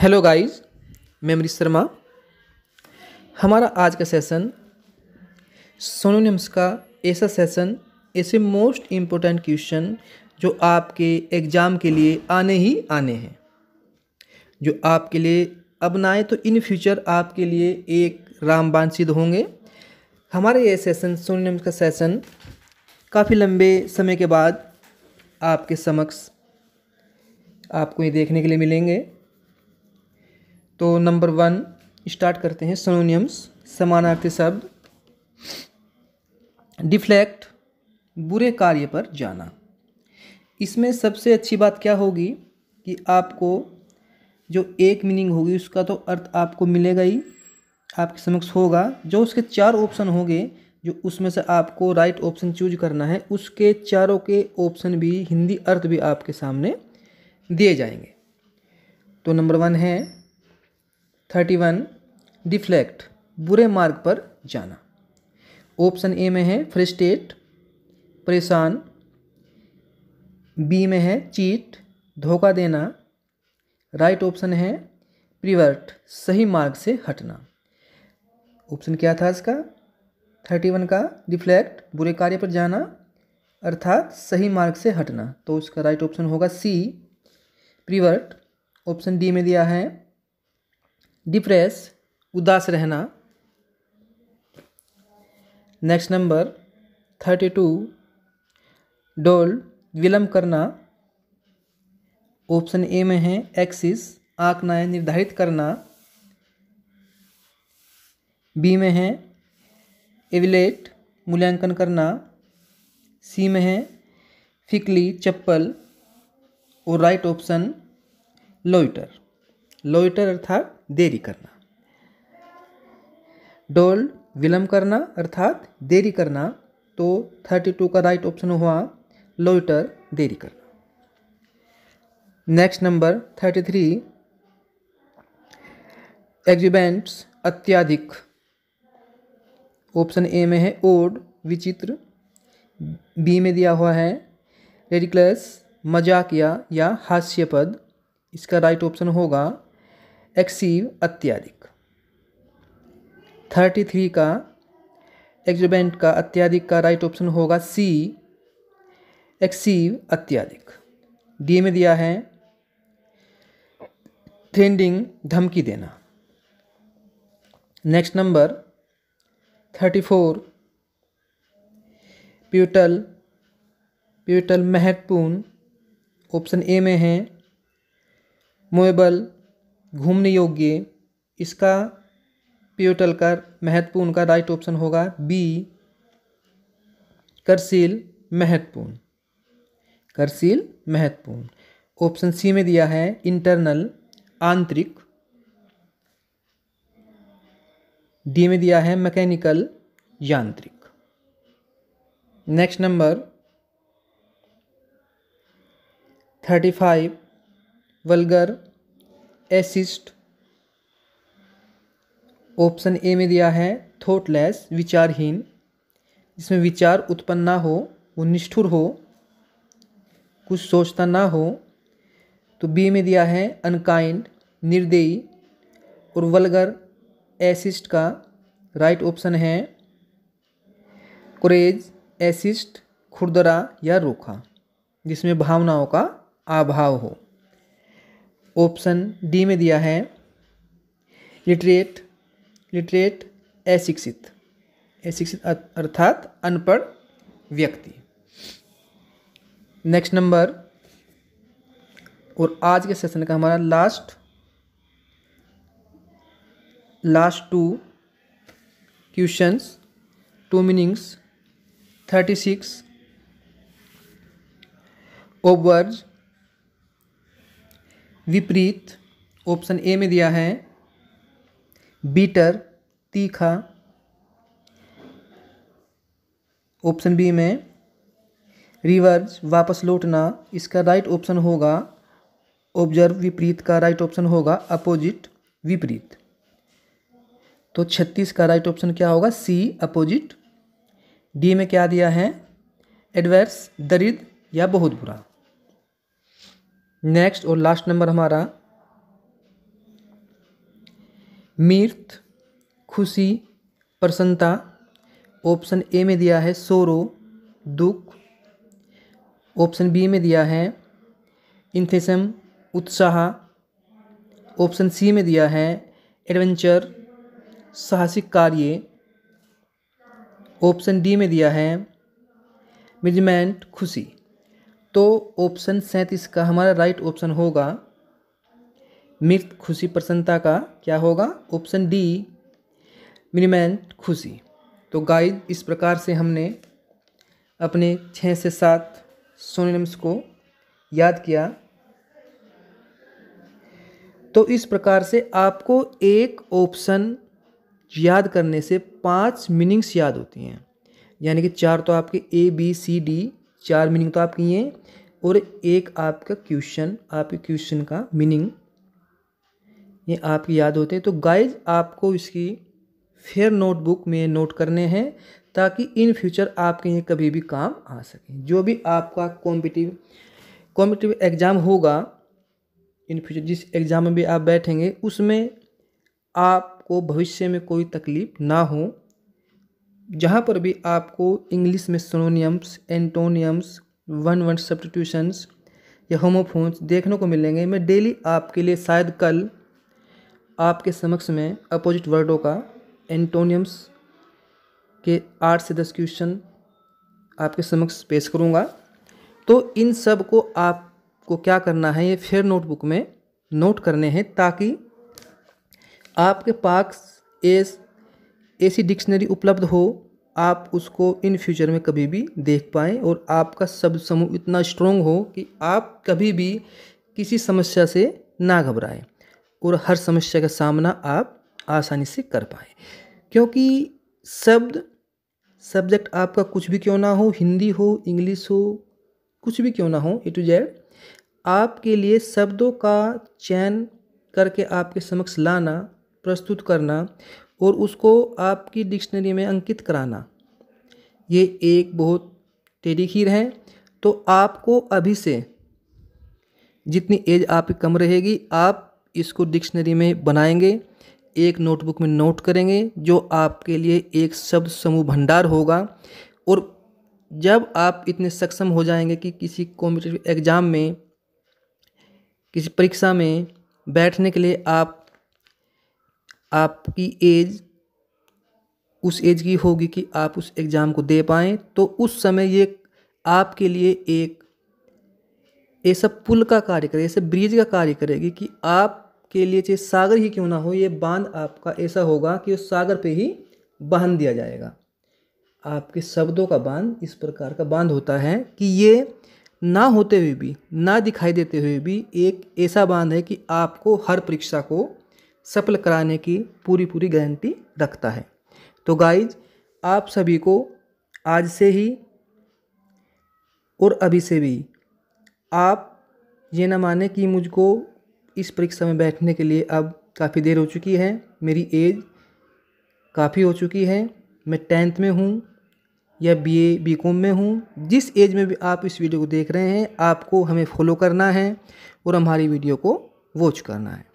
hello guys मैं अमृत शर्मा हमारा आज का सेशन सोनोनिम्स का ऐसा सेशन ऐसे मोस्ट इम्पोर्टेंट क्वेश्चन जो आपके एग्ज़ाम के लिए आने ही आने हैं जो आपके लिए अब ना आए तो इन फ्यूचर आपके लिए एक रामबान सिद्ध होंगे हमारे ये सेशन सोनोनिम्स का सेशन काफ़ी लंबे समय के बाद आपके समक्ष आपको ये देखने के लिए मिलेंगे तो नंबर वन स्टार्ट करते हैं सोनोनियम्स समानार्थी शब्द डिफ्लेक्ट बुरे कार्य पर जाना इसमें सबसे अच्छी बात क्या होगी कि आपको जो एक मीनिंग होगी उसका तो अर्थ आपको मिलेगा ही आपके समक्ष होगा जो उसके चार ऑप्शन होंगे जो उसमें से आपको राइट ऑप्शन चूज करना है उसके चारों के ऑप्शन भी हिंदी अर्थ भी आपके सामने दिए जाएंगे तो नंबर वन है थर्टी वन डिफ्लेक्ट बुरे मार्ग पर जाना ऑप्शन ए में है फ्रस्टेट परेशान बी में है चीट धोखा देना राइट ऑप्शन है प्रिवर्ट सही मार्ग से हटना ऑप्शन क्या था इसका थर्टी वन का डिफ्लेक्ट बुरे कार्य पर जाना अर्थात सही मार्ग से हटना तो उसका राइट ऑप्शन होगा सी प्रिवर्ट ऑप्शन डी में दिया है डिप्रेस उदास रहना नेक्स्ट नंबर थर्टी टू डोल विलम्ब करना ऑप्शन ए में है एक्सिस आंकनाएँ निर्धारित करना बी में है एविलेट मूल्यांकन करना सी में है फिकली चप्पल और राइट ऑप्शन लोइटर लोइटर अर्थात देरी करना डोल विलंब करना अर्थात देरी करना तो थर्टी टू का राइट ऑप्शन हुआ लोइटर देरी करना next number thirty three exorbitant अत्याधिक ऑप्शन ए में है ओड विचित्र बी में दिया हुआ है रेडिक्लस मजाकिया या हास्यपद इसका राइट ऑप्शन होगा एक्सीव अत्याधिक थर्टी थ्री का एग्जोबेंट का अत्याधिक का राइट ऑप्शन होगा सी एक्सीव अत्याधिक डी में दिया है थ्रेंडिंग धमकी देना next number thirty four pivotal pivotal महत्वपूर्ण ऑप्शन ए में है मोएबल घूमने योग्य इसका पियोटल का महत्वपूर्ण का राइट ऑप्शन होगा बी करसील महत्वपूर्ण करसील महत्वपूर्ण ऑप्शन सी में दिया है इंटरनल आंतरिक डी में दिया है मैकेनिकल यांत्रिक next number thirty five vulgar assist option A में दिया है थॉटलेस विचारहीन जिसमें विचार उत्पन्न ना हो वो निष्ठुर हो कुछ सोचता ना हो तो बी में दिया है अनकाइंड निर्दयी और वलगर एसिस्ट का राइट ऑप्शन है कुरेज एसिस्ट खुरदरा या रोखा जिसमें भावनाओं का अभाव हो ऑप्शन डी में दिया है लिटरेट लिटरेट अशिक्षित अशिक्षित अर्थात अनपढ़ व्यक्ति नेक्स्ट नंबर और आज के सेशन का हमारा last last two questions two meanings thirty six averse विपरीत ऑप्शन ए में दिया है बीटर तीखा ऑप्शन बी में रिवर्स वापस लौटना इसका राइट ऑप्शन होगा ऑब्जर्व विपरीत का राइट ऑप्शन होगा अपोजिट विपरीत तो छत्तीस का राइट ऑप्शन क्या होगा सी अपोजिट डी में क्या दिया है एडवर्स दरिद या बहुत बुरा नेक्स्ट और लास्ट नंबर हमारा मीर्थ खुशी प्रसन्नता ऑप्शन ए में दिया है सोरो दुख ऑप्शन बी में दिया है इंथेसम उत्साह ऑप्शन सी में दिया है एडवेंचर साहसिक कार्य ऑप्शन डी में दिया है मिजमेंट खुशी तो ऑप्शन सैंतीस का हमारा राइट ऑप्शन होगा मृत खुशी प्रसन्नता का क्या होगा ऑप्शन डी मिनिमेंट खुशी तो गाइड इस प्रकार से हमने अपने छः से सात सोनिम्स को याद किया तो इस प्रकार से आपको एक ऑप्शन याद करने से पांच मीनिंग्स याद होती हैं यानी कि चार तो आपके ए बी सी डी चार मीनिंग तो आपकी हैं और एक आपका क्वेश्चन आपके क्वेश्चन का मीनिंग ये आपकी याद होते हैं तो गाइज आपको इसकी फेयर नोटबुक में नोट करने हैं ताकि इन फ्यूचर आपके ये कभी भी काम आ सके जो भी आपका कॉम्पिटिव कॉम्पिटिव एग्ज़ाम होगा इन फ्यूचर जिस एग्ज़ाम में भी आप बैठेंगे उसमें आपको भविष्य में कोई तकलीफ ना हो जहाँ पर भी आपको इंग्लिश में synonyms antonyms one one substitutions या होमोफोन्स देखने को मिलेंगे मैं डेली आपके लिए शायद कल आपके समक्ष में अपोजिट वर्डों का एंटोनियम्स के आठ से दस क्वेश्चन आपके समक्ष पेश करूँगा तो इन सब को आपको क्या करना है ये फिर नोटबुक में नोट करने हैं ताकि आपके पास एस ऐसी डिक्शनरी उपलब्ध हो आप उसको इन फ्यूचर में कभी भी देख पाएँ और आपका शब्द समूह इतना स्ट्रोंग हो कि आप कभी भी किसी समस्या से ना घबराएं और हर समस्या का सामना आप आसानी से कर पाएँ क्योंकि शब्द सब्जेक्ट आपका कुछ भी क्यों ना हो हिंदी हो इंग्लिश हो कुछ भी क्यों ना हो ए टू जेड आपके लिए शब्दों का चयन करके आपके समक्ष लाना प्रस्तुत करना और उसको आपकी डिक्शनरी में अंकित कराना ये एक बहुत टेढ़ी खीर है तो आपको अभी से जितनी एज आपकी कम रहेगी आप इसको डिक्शनरी में बनाएंगे एक नोटबुक में नोट करेंगे जो आपके लिए एक शब्द समूह भंडार होगा और जब आप इतने सक्षम हो जाएंगे कि किसी कॉम्पिटेटिव एग्ज़ाम में किसी परीक्षा में बैठने के लिए आप आपकी एज उस एज की होगी कि आप उस एग्ज़ाम को दे पाएँ तो उस समय ये आपके लिए एक ऐसा पुल का कार्य करे ऐसे ब्रिज का कार्य करेगी कि आपके लिए चाहे सागर ही क्यों ना हो ये बांध आपका ऐसा होगा कि उस सागर पे ही बांध दिया जाएगा आपके शब्दों का बांध इस प्रकार का बांध होता है कि ये ना होते हुए भी ना दिखाई देते हुए भी एक ऐसा बांध है कि आपको हर परीक्षा को सफल कराने की पूरी पूरी गारंटी रखता है तो गाइज आप सभी को आज से ही और अभी से भी आप ये ना माने कि मुझको इस परीक्षा में बैठने के लिए अब काफ़ी देर हो चुकी है मेरी एज काफ़ी हो चुकी है मैं टेंथ में हूँ या बीए बीकॉम में हूँ जिस एज में भी आप इस वीडियो को देख रहे हैं आपको हमें फॉलो करना है और हमारी वीडियो को वॉच करना है